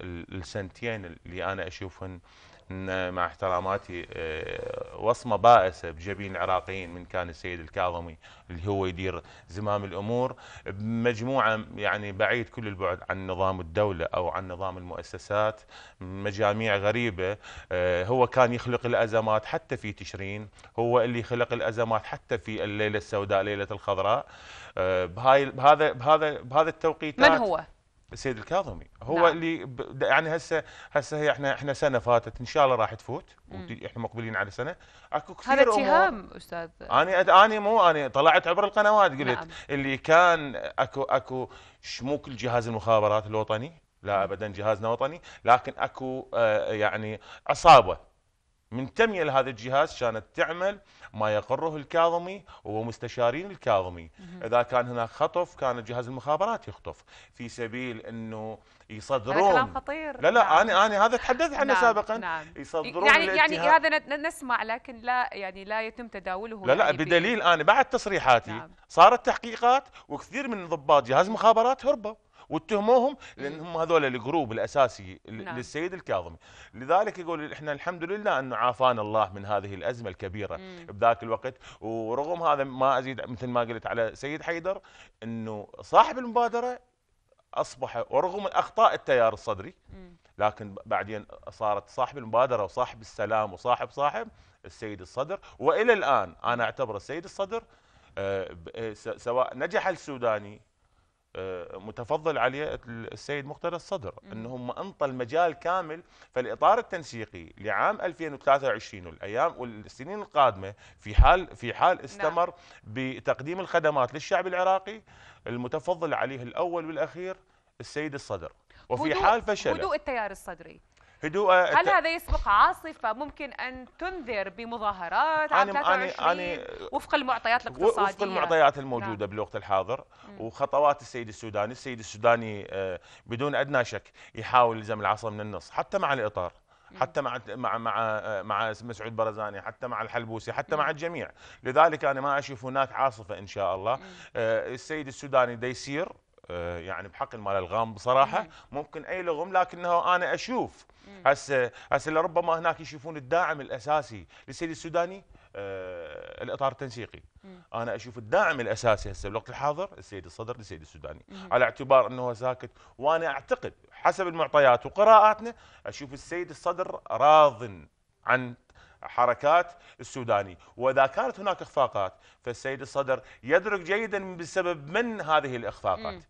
السنتين اللي انا اشوفهن مع احتراماتي آه، وصمه بائسه بجبين العراقيين من كان السيد الكاظمي اللي هو يدير زمام الامور بمجموعه يعني بعيد كل البعد عن نظام الدوله او عن نظام المؤسسات مجاميع غريبه آه، هو كان يخلق الازمات حتى في تشرين هو اللي خلق الازمات حتى في الليله السوداء ليله الخضراء آه، بهاي بهذا بهذا بهذا التوقيت من هو؟ السيد الكاظمي هو نعم. اللي يعني هسه هسه هي احنا احنا سنه فاتت ان شاء الله راح تفوت احنا مقبلين على سنه اكو كثير هذا اتهام استاذ انا انا مو انا طلعت عبر القنوات قلت نعم. اللي كان اكو اكو مو كل جهاز المخابرات الوطني لا ابدا جهازنا وطني لكن اكو آه يعني عصابه منتمية لهذا الجهاز كانت تعمل ما يقره الكاظمي ومستشارين الكاظمي إذا كان هناك خطف كان جهاز المخابرات يخطف في سبيل أنه يصدرون هذا كلام خطير لا لا نعم. أنا أنا هذا تحدثت عنه نعم. سابقا نعم. يصدرون يعني يعني هذا نسمع لكن لا يعني لا يتم تداوله لا لا يعني بدليل أنا بعد تصريحاتي نعم. صارت تحقيقات وكثير من ضباط جهاز المخابرات هربوا واتهموهم لان هم هذول الجروب الاساسي نعم. للسيد الكاظمي لذلك يقول احنا الحمد لله انه عافانا الله من هذه الازمه الكبيره مم. بذاك الوقت ورغم هذا ما ازيد مثل ما قلت على سيد حيدر انه صاحب المبادره اصبح ورغم اخطاء التيار الصدري مم. لكن بعدين صارت صاحب المبادره وصاحب السلام وصاحب صاحب السيد الصدر والى الان انا اعتبر السيد الصدر آه، آه، سواء نجح السوداني آه، متفضل عليه السيد مقتدى الصدر انه هم انطى المجال كامل فالاطار التنسيقي لعام 2023 والايام والسنين القادمه في حال في حال نعم. استمر نعم. بتقديم الخدمات للشعب العراقي المتفضل عليه الاول والاخير السيد الصدر وفي حال فشل هدوء التيار الصدري هدوء هل هذا يسبق عاصفه ممكن ان تنذر بمظاهرات عام 23 أنا أنا وفق المعطيات الاقتصاديه وفق المعطيات الموجوده نعم. بالوقت الحاضر وخطوات السيد السوداني، السيد السوداني آه، بدون ادنى شك يحاول يلزم العصا من النص حتى مع الاطار حتى مع مع مع آه، مع مسعود برزاني حتى مع الحلبوسي حتى مع الجميع لذلك انا ما اشوف هناك عاصفه ان شاء الله آه، السيد السوداني دا يسير آه، يعني بحق المال الغام بصراحه ممكن اي لغم لكنه انا اشوف هسه هسه لربما هناك يشوفون الداعم الاساسي للسيد السوداني آه الاطار التنسيقي مم. انا اشوف الداعم الاساسي هسه بالوقت الحاضر السيد الصدر للسيد السوداني مم. على اعتبار انه ساكت وانا اعتقد حسب المعطيات وقراءاتنا اشوف السيد الصدر راض عن حركات السوداني وإذا كانت هناك إخفاقات فالسيد الصدر يدرك جيدا بسبب من هذه الإخفاقات